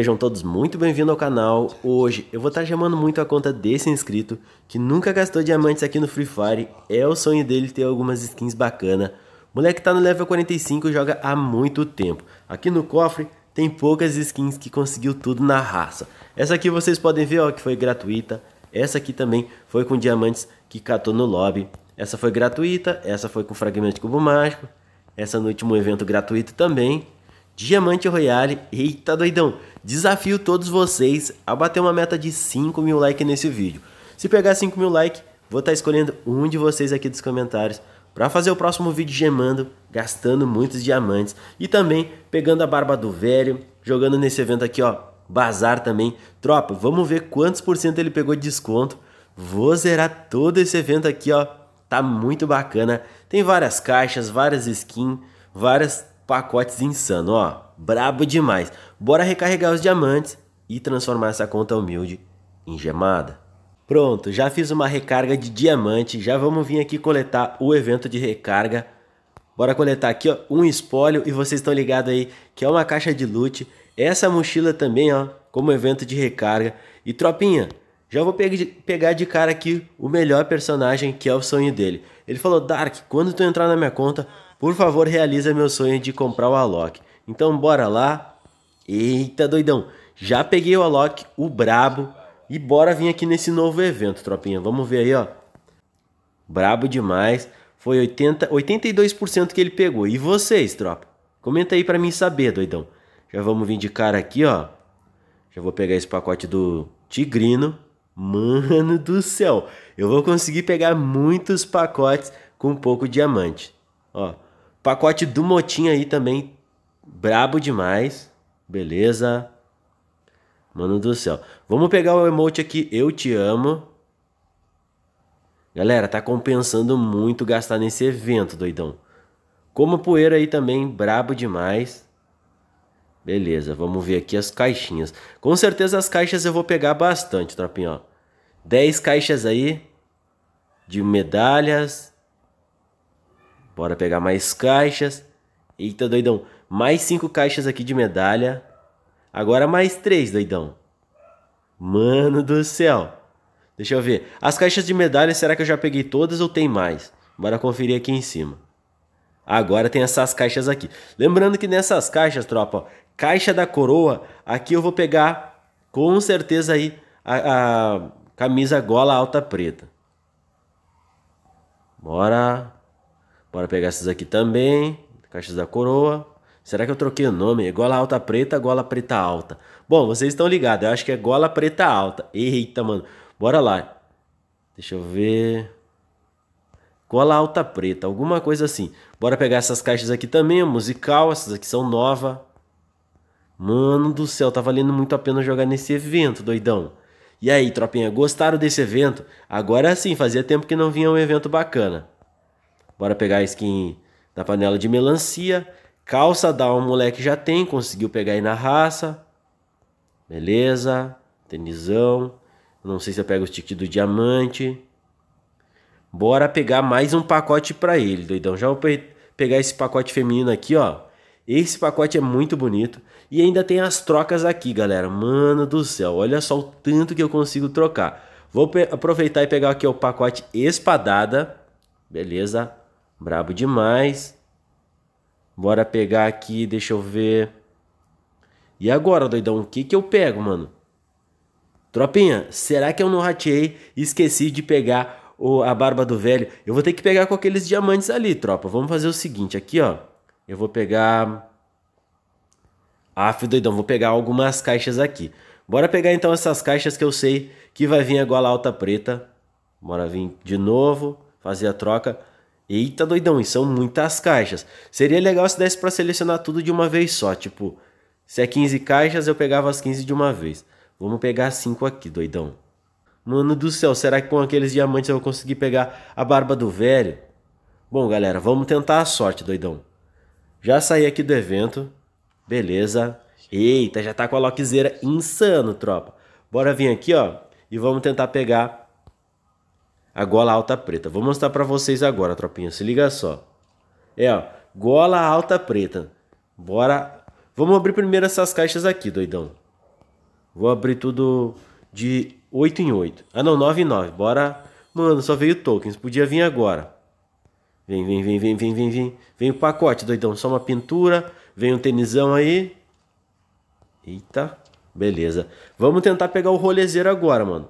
Sejam todos muito bem-vindos ao canal. Hoje eu vou estar chamando muito a conta desse inscrito que nunca gastou diamantes aqui no Free Fire. É o sonho dele ter algumas skins bacana. moleque tá no level 45 e joga há muito tempo. Aqui no cofre tem poucas skins que conseguiu tudo na raça. Essa aqui vocês podem ver ó, que foi gratuita. Essa aqui também foi com diamantes que catou no lobby. Essa foi gratuita, essa foi com fragmento de cubo mágico. Essa no último evento gratuito também. Diamante Royale, eita doidão! Desafio todos vocês a bater uma meta de 5 mil likes nesse vídeo. Se pegar 5 mil likes, vou estar tá escolhendo um de vocês aqui dos comentários para fazer o próximo vídeo gemando, gastando muitos diamantes e também pegando a barba do velho, jogando nesse evento aqui, ó, bazar também. Tropa, vamos ver quantos por cento ele pegou de desconto. Vou zerar todo esse evento aqui, ó. Tá muito bacana. Tem várias caixas, várias skins, várias pacotes insano, ó, brabo demais. Bora recarregar os diamantes e transformar essa conta humilde em gemada. Pronto, já fiz uma recarga de diamante, já vamos vir aqui coletar o evento de recarga. Bora coletar aqui ó, um espólio e vocês estão ligados aí que é uma caixa de loot. Essa mochila também, ó, como evento de recarga. E tropinha, já vou pe pegar de cara aqui o melhor personagem que é o sonho dele. Ele falou, Dark, quando tu entrar na minha conta, por favor, realiza meu sonho de comprar o Alok. Então bora lá. Eita, doidão. Já peguei o Alok, o brabo. E bora vir aqui nesse novo evento, tropinha. Vamos ver aí, ó. Brabo demais. Foi 80, 82% que ele pegou. E vocês, tropa? Comenta aí para mim saber, doidão. Já vamos vir de cara aqui, ó. Já vou pegar esse pacote do Tigrino. Mano do céu, eu vou conseguir pegar muitos pacotes com pouco diamante. Ó, Pacote do Motinho aí também. Brabo demais. Beleza. Mano do céu. Vamos pegar o emote aqui. Eu te amo. Galera, tá compensando muito gastar nesse evento, doidão. Como poeira aí também, brabo demais. Beleza, vamos ver aqui as caixinhas. Com certeza as caixas eu vou pegar bastante, tropinha. 10 caixas aí de medalhas. Bora pegar mais caixas. Eita, doidão. Mais cinco caixas aqui de medalha. Agora mais três, doidão. Mano do céu. Deixa eu ver. As caixas de medalha, será que eu já peguei todas ou tem mais? Bora conferir aqui em cima. Agora tem essas caixas aqui. Lembrando que nessas caixas, tropa, ó, caixa da coroa, aqui eu vou pegar com certeza aí a, a camisa gola alta preta. Bora Bora pegar essas aqui também. Caixas da Coroa. Será que eu troquei o nome? É gola alta preta, gola preta alta. Bom, vocês estão ligados. Eu acho que é gola preta alta. Eita, mano. Bora lá. Deixa eu ver. Gola alta preta, alguma coisa assim. Bora pegar essas caixas aqui também, musical. Essas aqui são nova. Mano do céu, tá valendo muito a pena jogar nesse evento, doidão. E aí, tropinha, gostaram desse evento? Agora sim, fazia tempo que não vinha um evento bacana. Bora pegar a skin da panela de melancia. Calça dá o moleque já tem, conseguiu pegar aí na raça. Beleza. Tenisão. Não sei se eu pego o stick do diamante. Bora pegar mais um pacote para ele, doidão. Já vou pe pegar esse pacote feminino aqui, ó. Esse pacote é muito bonito. E ainda tem as trocas aqui, galera. Mano do céu, olha só o tanto que eu consigo trocar. Vou aproveitar e pegar aqui o pacote espadada. Beleza. Brabo demais. Bora pegar aqui, deixa eu ver. E agora, doidão, o que que eu pego, mano? Tropinha, será que eu não rateei e esqueci de pegar o, a barba do velho? Eu vou ter que pegar com aqueles diamantes ali, tropa. Vamos fazer o seguinte, aqui, ó. Eu vou pegar... Ah, doidão, vou pegar algumas caixas aqui. Bora pegar então essas caixas que eu sei que vai vir a gola alta preta. Bora vir de novo, fazer a troca. Eita doidão, e são muitas caixas. Seria legal se desse para selecionar tudo de uma vez só, tipo, se é 15 caixas, eu pegava as 15 de uma vez. Vamos pegar 5 aqui, doidão. Mano do céu, será que com aqueles diamantes eu vou conseguir pegar a barba do velho? Bom, galera, vamos tentar a sorte, doidão. Já saí aqui do evento. Beleza. Eita, já tá com a lockzeira insano, tropa. Bora vir aqui, ó, e vamos tentar pegar a gola alta preta. Vou mostrar para vocês agora, tropinha. Se liga só. É, ó. Gola alta preta. Bora. Vamos abrir primeiro essas caixas aqui, doidão. Vou abrir tudo de 8 em 8. Ah, não. 9 em 9. Bora. Mano, só veio tokens. Podia vir agora. Vem, vem, vem, vem, vem, vem, vem. Vem o pacote, doidão. Só uma pintura. Vem um tenisão aí. Eita. Beleza. Vamos tentar pegar o rolezeiro agora, mano.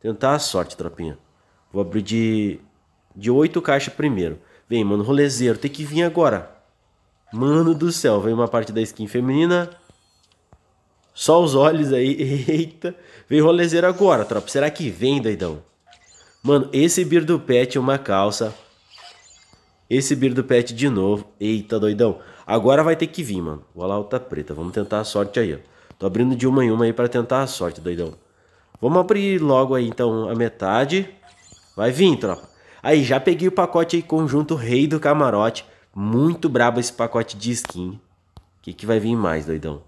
Tentar a sorte, tropinha. Vou abrir de, de 8 caixas primeiro. Vem, mano, rolezeiro, tem que vir agora. Mano do céu, vem uma parte da skin feminina. Só os olhos aí, eita. Vem rolezeiro agora, tropa. Será que vem, doidão? Mano, esse beer do pet é uma calça. Esse beer do pet de novo. Eita, doidão. Agora vai ter que vir, mano. Vou lá, outra preta. Vamos tentar a sorte aí, ó. Tô abrindo de uma em uma aí pra tentar a sorte, doidão. Vamos abrir logo aí, então, a metade. Vai vir, tropa. Aí, já peguei o pacote aí, conjunto Rei do Camarote. Muito brabo esse pacote de skin. O que, que vai vir mais, doidão?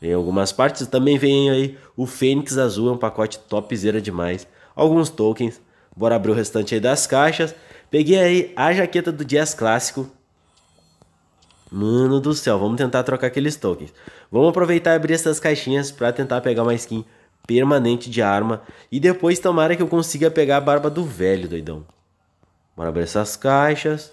Em algumas partes também vem aí o Fênix Azul, é um pacote topzera demais. Alguns tokens. Bora abrir o restante aí das caixas. Peguei aí a jaqueta do Jazz Clássico. Mano do céu, vamos tentar trocar aqueles tokens. Vamos aproveitar e abrir essas caixinhas para tentar pegar uma skin permanente de arma. E depois tomara que eu consiga pegar a barba do velho, doidão. Bora abrir essas caixas.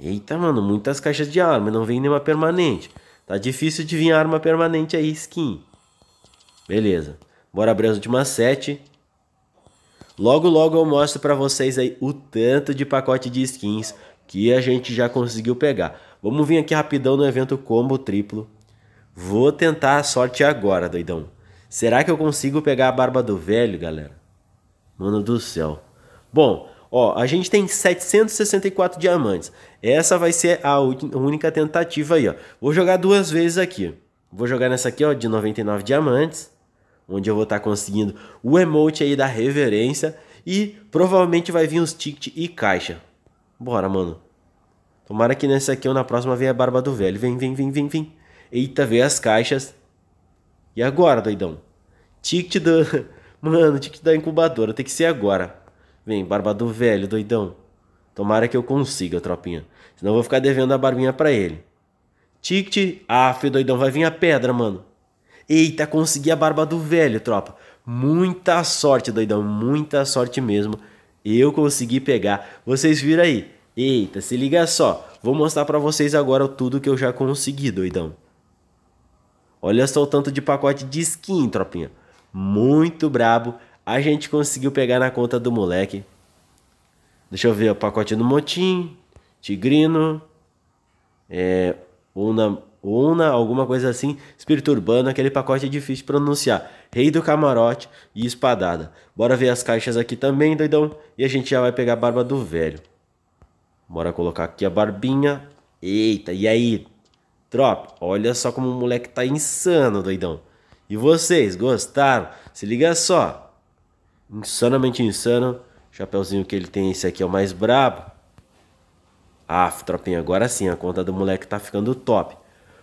Eita, mano, muitas caixas de arma. Não vem nenhuma permanente. Tá difícil de vir arma permanente aí, skin. Beleza. Bora abrir as últimas sete. Logo, logo eu mostro para vocês aí o tanto de pacote de skins que a gente já conseguiu pegar. Vamos vir aqui rapidão no evento combo triplo. Vou tentar a sorte agora, doidão. Será que eu consigo pegar a barba do velho, galera? Mano do céu. Bom, ó, a gente tem 764 diamantes. Essa vai ser a única tentativa aí, ó. Vou jogar duas vezes aqui. Vou jogar nessa aqui, ó, de 99 diamantes, onde eu vou estar tá conseguindo o emote aí da reverência e provavelmente vai vir os ticket e caixa. Bora, mano. Tomara que nessa aqui ou na próxima venha a barba do velho. Vem, vem, vem, vem, vem. Eita, veio as caixas. E agora, doidão? Tic te dar. Mano, tic te dar incubadora, tem que ser agora. Vem, barba do velho, doidão. Tomara que eu consiga, tropinha. Senão eu vou ficar devendo a barbinha pra ele. Tict, ah, filho doidão, vai vir a pedra, mano. Eita, consegui a barba do velho, tropa. Muita sorte, doidão, muita sorte mesmo. Eu consegui pegar. Vocês viram aí? Eita, se liga só. Vou mostrar para vocês agora tudo que eu já consegui, doidão. Olha só o tanto de pacote de skin, tropinha. Muito brabo. A gente conseguiu pegar na conta do moleque. Deixa eu ver o pacote do Motim, Tigrino, é, Una, Una, alguma coisa assim, Espírito Urbano, aquele pacote é difícil de pronunciar. Rei do Camarote e Espadada. Bora ver as caixas aqui também, doidão. E a gente já vai pegar a barba do velho. Bora colocar aqui a barbinha. Eita, e aí, Drop, olha só como o moleque tá insano, doidão. E vocês, gostaram? Se liga só. Insanamente insano. chapeuzinho que ele tem, esse aqui é o mais brabo. Ah, tropinha, agora sim, a conta do moleque tá ficando top.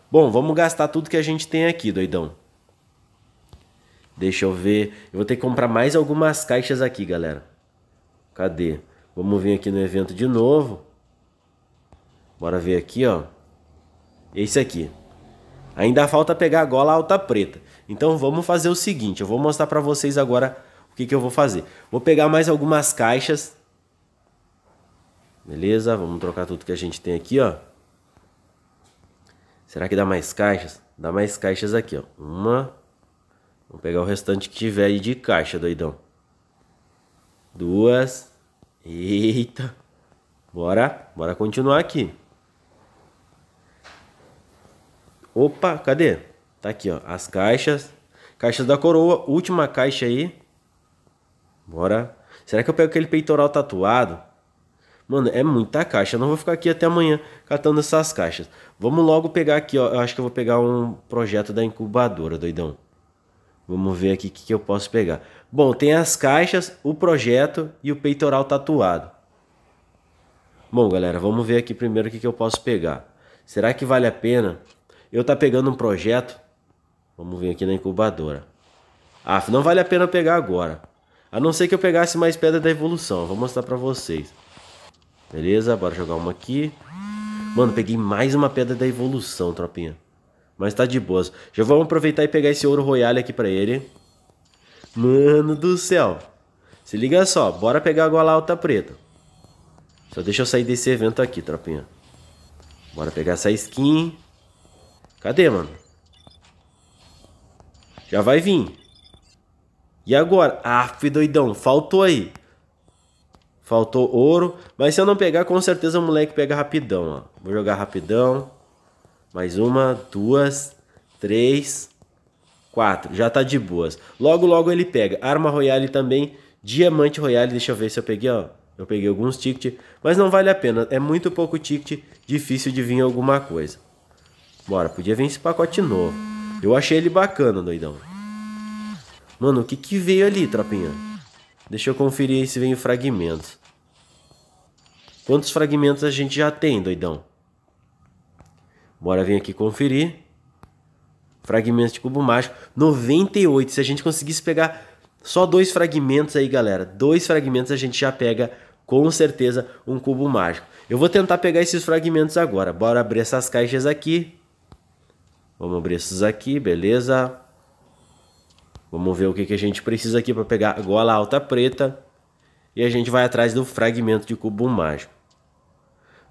Bom, vamos gastar tudo que a gente tem aqui, doidão. Deixa eu ver. Eu vou ter que comprar mais algumas caixas aqui, galera. Cadê? Vamos vir aqui no evento de novo. Bora ver aqui, ó. Esse aqui. Ainda falta pegar a gola alta preta. Então vamos fazer o seguinte, eu vou mostrar para vocês agora o que, que eu vou fazer. Vou pegar mais algumas caixas. Beleza, vamos trocar tudo que a gente tem aqui, ó. Será que dá mais caixas? Dá mais caixas aqui, ó. Uma. Vamos pegar o restante que tiver aí de caixa, doidão. Duas. Eita. Bora, bora continuar aqui. Opa, cadê? Tá aqui, ó. As caixas. Caixas da coroa. Última caixa aí. Bora. Será que eu pego aquele peitoral tatuado? Mano, é muita caixa. Eu não vou ficar aqui até amanhã catando essas caixas. Vamos logo pegar aqui, ó. Eu acho que eu vou pegar um projeto da incubadora, doidão. Vamos ver aqui o que, que eu posso pegar. Bom, tem as caixas, o projeto e o peitoral tatuado. Bom, galera, vamos ver aqui primeiro o que, que eu posso pegar. Será que vale a pena eu tá pegando um projeto, vamos vir aqui na incubadora. Ah, não vale a pena pegar agora. A não ser que eu pegasse mais pedra da evolução, vou mostrar pra vocês. Beleza, bora jogar uma aqui. Mano, peguei mais uma pedra da evolução, tropinha. Mas tá de boas. Já vamos aproveitar e pegar esse ouro royale aqui pra ele. Mano do céu. Se liga só, bora pegar a gola alta preta. Só deixa eu sair desse evento aqui, tropinha. Bora pegar essa skin. Cadê, mano? Já vai vir. E agora? Ah, fui doidão. Faltou aí. Faltou ouro. Mas se eu não pegar, com certeza o moleque pega rapidão, ó. Vou jogar rapidão. Mais uma, duas, três, quatro. Já tá de boas. Logo, logo ele pega. Arma Royale também. Diamante Royale. Deixa eu ver se eu peguei, ó. Eu peguei alguns tickets. Mas não vale a pena. É muito pouco ticket. Difícil de vir alguma coisa. Bora, podia vir esse pacote novo. Eu achei ele bacana, doidão. Mano, o que que veio ali, tropinha? Deixa eu conferir se veio fragmentos. Quantos fragmentos a gente já tem, doidão? Bora vir aqui conferir. Fragmentos de cubo mágico. 98. Se a gente conseguisse pegar só dois fragmentos aí, galera. Dois fragmentos a gente já pega com certeza um cubo mágico. Eu vou tentar pegar esses fragmentos agora. Bora abrir essas caixas aqui. Vamos abrir esses aqui, beleza. Vamos ver o que, que a gente precisa aqui para pegar a gola alta preta. E a gente vai atrás do fragmento de cubo mágico.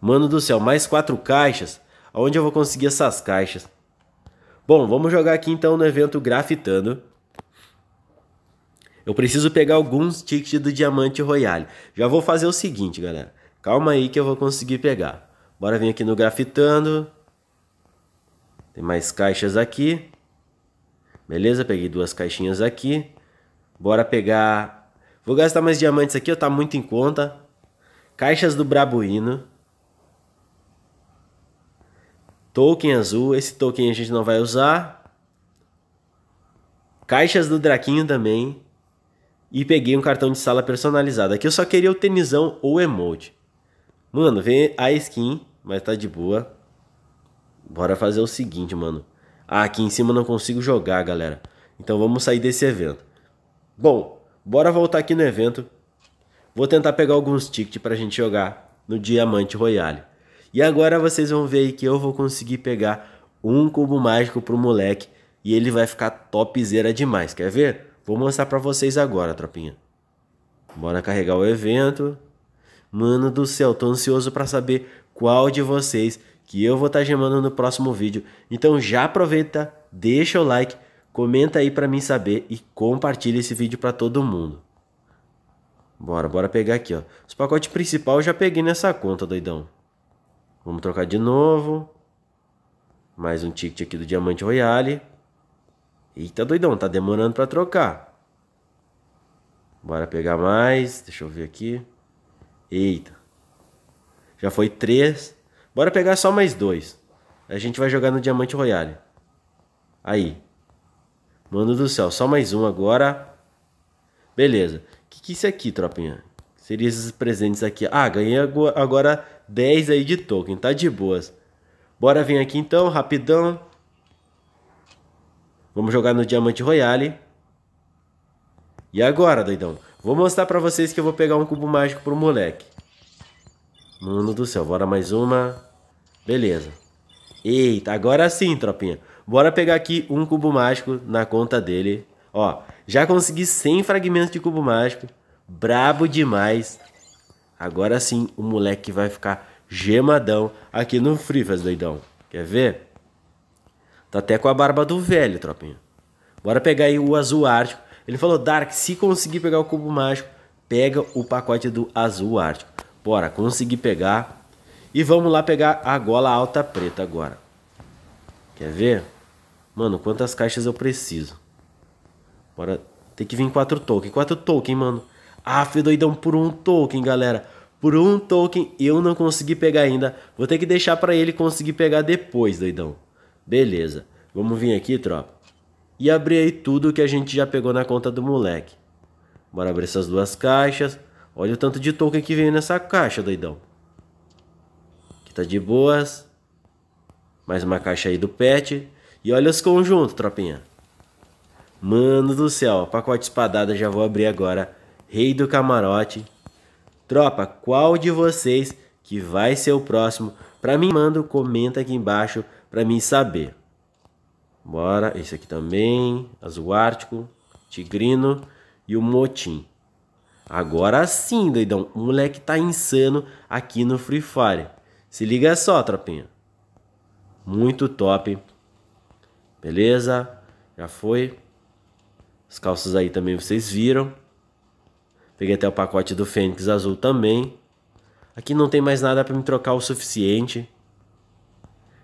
Mano do céu, mais quatro caixas? Aonde eu vou conseguir essas caixas? Bom, vamos jogar aqui então no evento grafitando. Eu preciso pegar alguns tickets do Diamante Royale. Já vou fazer o seguinte, galera. Calma aí que eu vou conseguir pegar. Bora vir aqui no grafitando. Tem mais caixas aqui. Beleza, peguei duas caixinhas aqui. Bora pegar... Vou gastar mais diamantes aqui, eu tá muito em conta. Caixas do Brabuino. Token azul. Esse token a gente não vai usar. Caixas do Draquinho também. E peguei um cartão de sala personalizado. Aqui eu só queria o tenisão ou emote. Mano, vem a skin, mas tá de boa. Bora fazer o seguinte, mano. Ah, aqui em cima não consigo jogar, galera. Então vamos sair desse evento. Bom, bora voltar aqui no evento. Vou tentar pegar alguns tickets pra gente jogar no Diamante Royale. E agora vocês vão ver aí que eu vou conseguir pegar um cubo mágico pro moleque. E ele vai ficar topzera demais, quer ver? Vou mostrar pra vocês agora, tropinha. Bora carregar o evento. Mano do céu, tô ansioso pra saber qual de vocês que eu vou estar tá gemando no próximo vídeo. Então já aproveita, deixa o like, comenta aí para mim saber e compartilha esse vídeo para todo mundo. Bora, bora pegar aqui, ó. Os pacotes principais eu já peguei nessa conta, doidão. Vamos trocar de novo. Mais um ticket aqui do Diamante Royale. Eita, doidão, tá demorando para trocar. Bora pegar mais. Deixa eu ver aqui. Eita. Já foi três. Bora pegar só mais dois. A gente vai jogar no Diamante Royale. Aí. Mano do céu, só mais um agora. Beleza. O que, que é isso aqui, tropinha? Seria esses presentes aqui. Ah, ganhei agora 10 aí de token. Tá de boas. Bora vir aqui então, rapidão. Vamos jogar no Diamante Royale. E agora, doidão? Vou mostrar pra vocês que eu vou pegar um cubo mágico pro moleque. Mundo do céu, bora mais uma. Beleza. Eita, agora sim, tropinha. Bora pegar aqui um cubo mágico na conta dele. Ó, já consegui 100 fragmentos de cubo mágico. Brabo demais. Agora sim, o moleque vai ficar gemadão aqui no Free Faz doidão. Quer ver? Tá até com a barba do velho, tropinha. Bora pegar aí o azul ártico. Ele falou, Dark, se conseguir pegar o cubo mágico, pega o pacote do azul ártico. Bora, consegui pegar. E vamos lá pegar a gola alta preta agora. Quer ver? Mano, quantas caixas eu preciso? Bora. Tem que vir quatro token. Quatro token, mano. Ah, fui doidão por um token, galera. Por um token eu não consegui pegar ainda. Vou ter que deixar pra ele conseguir pegar depois, doidão. Beleza. Vamos vir aqui, tropa. E abrir aí tudo que a gente já pegou na conta do moleque. Bora abrir essas duas caixas. Olha o tanto de token que veio nessa caixa, doidão. Que tá de boas. Mais uma caixa aí do pet. E olha os conjuntos, tropinha. Mano do céu, pacote espadada, já vou abrir agora. Rei do camarote. Tropa, qual de vocês que vai ser o próximo? Pra mim, manda, comenta aqui embaixo pra mim saber. Bora, esse aqui também. Azul Ártico, Tigrino e o Motim. Agora sim, doidão. O moleque tá insano aqui no Free Fire. Se liga só, tropinha. Muito top. Beleza? Já foi. As calças aí também vocês viram. Peguei até o pacote do Fênix Azul também. Aqui não tem mais nada para me trocar o suficiente.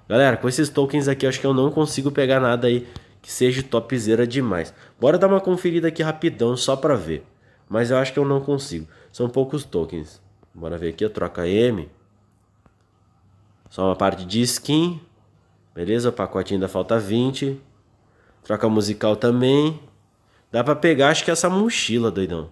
Galera, com esses tokens aqui, acho que eu não consigo pegar nada aí que seja topzera demais. Bora dar uma conferida aqui rapidão só para ver. Mas eu acho que eu não consigo. São poucos tokens. Bora ver aqui, a troca M. Só uma parte de skin. Beleza, o pacotinho ainda falta 20. Troca musical também. Dá pra pegar, acho que essa mochila, doidão.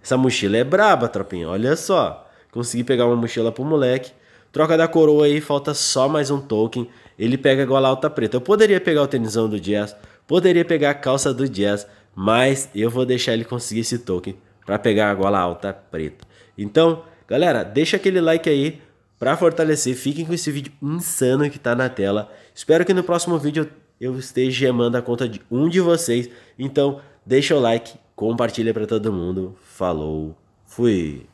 Essa mochila é braba, tropinha. Olha só. Consegui pegar uma mochila pro moleque. Troca da coroa aí, falta só mais um token. Ele pega igual a alta preta. Eu poderia pegar o tenisão do Jazz, poderia pegar a calça do Jazz, mas eu vou deixar ele conseguir esse token para pegar a gola alta preta. Então, galera, deixa aquele like aí para fortalecer. Fiquem com esse vídeo insano que tá na tela. Espero que no próximo vídeo eu esteja gemando a conta de um de vocês. Então, deixa o like, compartilha para todo mundo. Falou, fui!